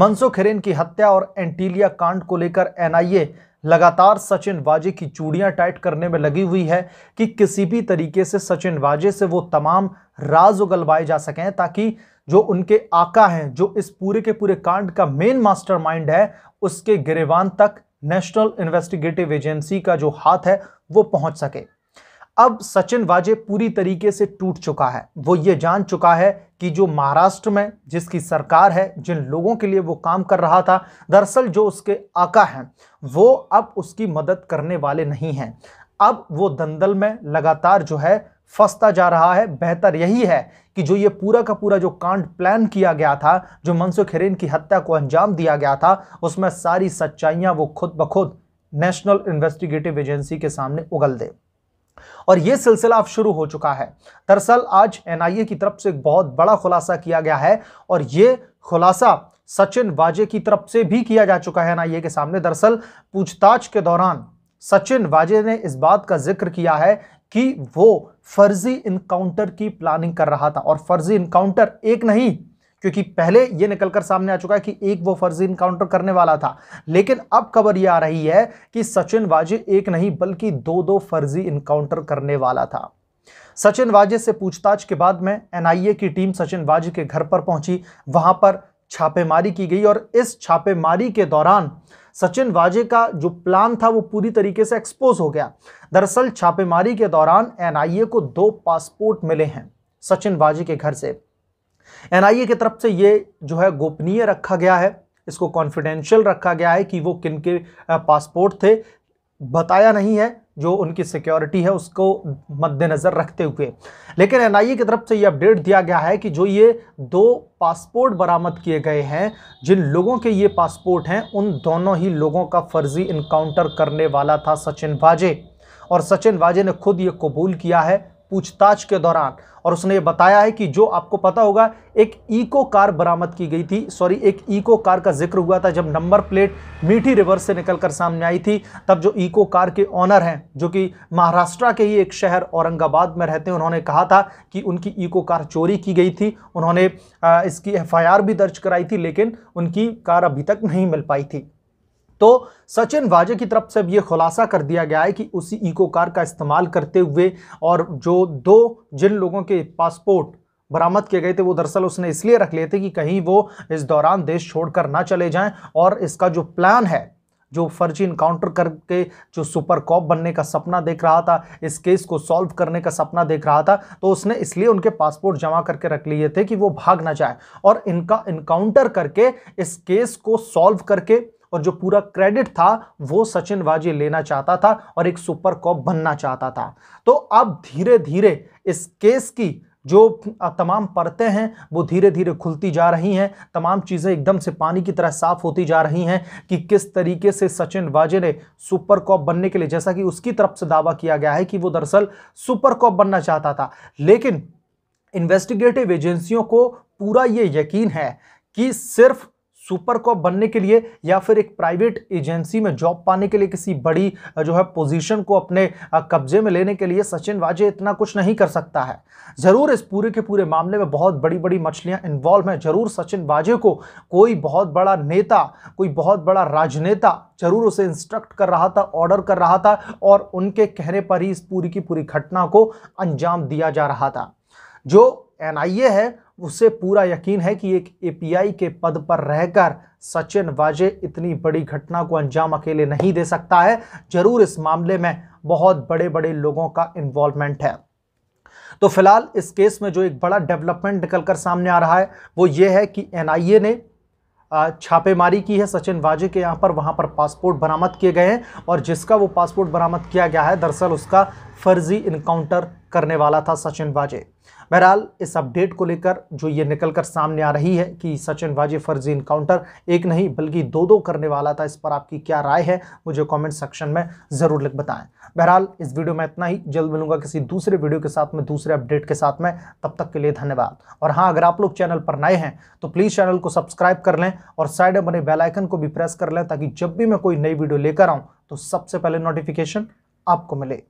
मनसुख हिरेन की हत्या और एंटीलिया कांड को लेकर एनआईए लगातार सचिन वाजे की चूड़ियां टाइट करने में लगी हुई है कि किसी भी तरीके से सचिन वाजे से वो तमाम राज उगलवाए जा सकें ताकि जो उनके आका हैं जो इस पूरे के पूरे कांड का मेन मास्टरमाइंड है उसके गिरेवान तक नेशनल इन्वेस्टिगेटिव एजेंसी का जो हाथ है वो पहुंच सके अब सचिन वाजे पूरी तरीके से टूट चुका है वो ये जान चुका है कि जो महाराष्ट्र में जिसकी सरकार है जिन लोगों के लिए वो काम कर रहा था दरअसल जो उसके आका हैं वो अब उसकी मदद करने वाले नहीं हैं अब वो दंदल में लगातार जो है फंसता जा रहा है बेहतर यही है कि जो ये पूरा का पूरा जो कांड प्लान किया गया था जो मनसुख हिरेन की हत्या को अंजाम दिया गया था उसमें सारी सच्चाइयाँ वो खुद ब खुद नेशनल इन्वेस्टिगेटिव एजेंसी के सामने उगल दे और यह सिलसिला अब शुरू हो चुका है दरअसल आज एनआईए की तरफ से एक बहुत बड़ा खुलासा किया गया है और यह खुलासा सचिन वाजे की तरफ से भी किया जा चुका है एनआईए के सामने दरअसल पूछताछ के दौरान सचिन वाजे ने इस बात का जिक्र किया है कि वो फर्जी इनकाउंटर की प्लानिंग कर रहा था और फर्जी इनकाउंटर एक नहीं क्योंकि पहले यह निकलकर सामने आ चुका है कि एक वो फर्जी इनकाउंटर करने वाला था लेकिन अब खबर ये आ रही है कि सचिन वाजे एक नहीं बल्कि दो दो फर्जी इनकाउंटर करने वाला था सचिन वाजे से पूछताछ के बाद में एनआईए की टीम सचिन वाजे के घर पर पहुंची वहां पर छापेमारी की गई और इस छापेमारी के दौरान सचिन वाजे का जो प्लान था वो पूरी तरीके से एक्सपोज हो गया दरअसल छापेमारी के दौरान एनआईए को दो पासपोर्ट मिले हैं सचिन वाजे के घर से एनआईए की तरफ से ये जो है गोपनीय रखा गया है इसको कॉन्फिडेंशियल रखा गया है कि वो किन के पासपोर्ट थे बताया नहीं है जो उनकी सिक्योरिटी है उसको मद्देनज़र रखते हुए लेकिन एनआईए की तरफ से ये अपडेट दिया गया है कि जो ये दो पासपोर्ट बरामद किए गए हैं जिन लोगों के ये पासपोर्ट हैं उन दोनों ही लोगों का फर्जी इनकाउंटर करने वाला था सचिन वाजे और सचिन वाजे ने खुद ये कबूल किया है पूछताछ के दौरान और उसने ये बताया है कि जो आपको पता होगा एक इको कार बरामद की गई थी सॉरी एक इको कार का जिक्र हुआ था जब नंबर प्लेट मीठी रिवर से निकलकर सामने आई थी तब जो इको कार के ऑनर हैं जो कि महाराष्ट्र के ही एक शहर औरंगाबाद में रहते हैं उन्होंने कहा था कि उनकी इको कार चोरी की गई थी उन्होंने इसकी एफ भी दर्ज कराई थी लेकिन उनकी कार अभी तक नहीं मिल पाई थी तो सचिन वाजे की तरफ से अब ये खुलासा कर दिया गया है कि उसी इको कार का इस्तेमाल करते हुए और जो दो जिन लोगों के पासपोर्ट बरामद किए गए थे वो दरअसल उसने इसलिए रख लिए थे कि कहीं वो इस दौरान देश छोड़कर ना चले जाएं और इसका जो प्लान है जो फर्जी इनकाउंटर करके जो सुपर कॉप बनने का सपना देख रहा था इस केस को सॉल्व करने का सपना देख रहा था तो उसने इसलिए उनके पासपोर्ट जमा करके रख लिए थे कि वो भाग ना जाए और इनका इनकाउंटर करके इस केस को सॉल्व करके और जो पूरा क्रेडिट था वो सचिन वाजे लेना चाहता था और एक सुपर कॉप बनना चाहता था तो अब धीरे धीरे इस केस की जो तमाम परतें हैं वो धीरे धीरे खुलती जा रही हैं तमाम चीज़ें एकदम से पानी की तरह साफ होती जा रही हैं कि किस तरीके से सचिन वाजे ने सुपर कॉप बनने के लिए जैसा कि उसकी तरफ से दावा किया गया है कि वो दरअसल सुपर कॉप बनना चाहता था लेकिन इन्वेस्टिगेटिव एजेंसियों को पूरा ये यकीन है कि सिर्फ सुपर कॉप बनने के लिए या फिर एक प्राइवेट एजेंसी में जॉब पाने के लिए किसी बड़ी जो है पोजीशन को अपने कब्जे में लेने के लिए सचिन वाजे इतना कुछ नहीं कर सकता है ज़रूर इस पूरे के पूरे मामले में बहुत बड़ी बड़ी मछलियाँ इन्वॉल्व हैं ज़रूर सचिन वाजे को कोई बहुत बड़ा नेता कोई बहुत बड़ा राजनेता ज़रूर उसे इंस्ट्रक्ट कर रहा था ऑर्डर कर रहा था और उनके कहने पर ही इस पूरी की पूरी घटना को अंजाम दिया जा रहा था जो एन है उसे पूरा यकीन है कि एक एपीआई के पद पर रहकर सचिन वाजे इतनी बड़ी घटना को अंजाम अकेले नहीं दे सकता है जरूर इस मामले में बहुत बड़े बड़े लोगों का इन्वॉल्वमेंट है तो फिलहाल इस केस में जो एक बड़ा डेवलपमेंट निकलकर सामने आ रहा है वो ये है कि एनआईए ने छापेमारी की है सचिन वाजे के यहाँ पर वहाँ पर पासपोर्ट बरामद किए गए हैं और जिसका वो पासपोर्ट बरामद किया गया है दरअसल उसका फर्जी इनकाउंटर करने वाला था सचिन वाजे बहरहाल इस अपडेट को लेकर जो ये निकल कर सामने आ रही है कि सचिन वाजे फर्जी इनकाउंटर एक नहीं बल्कि दो दो करने वाला था इस पर आपकी क्या राय है मुझे कमेंट सेक्शन में ज़रूर लिख बताएं बहरहाल इस वीडियो में इतना ही जल्द मिलूंगा किसी दूसरे वीडियो के साथ में दूसरे अपडेट के साथ में तब तक के लिए धन्यवाद और हाँ अगर आप लोग चैनल पर नए हैं तो प्लीज़ चैनल को सब्सक्राइब कर लें और साइड में बने बेलाइकन को भी प्रेस कर लें ताकि जब भी मैं कोई नई वीडियो लेकर आऊँ तो सबसे पहले नोटिफिकेशन आपको मिले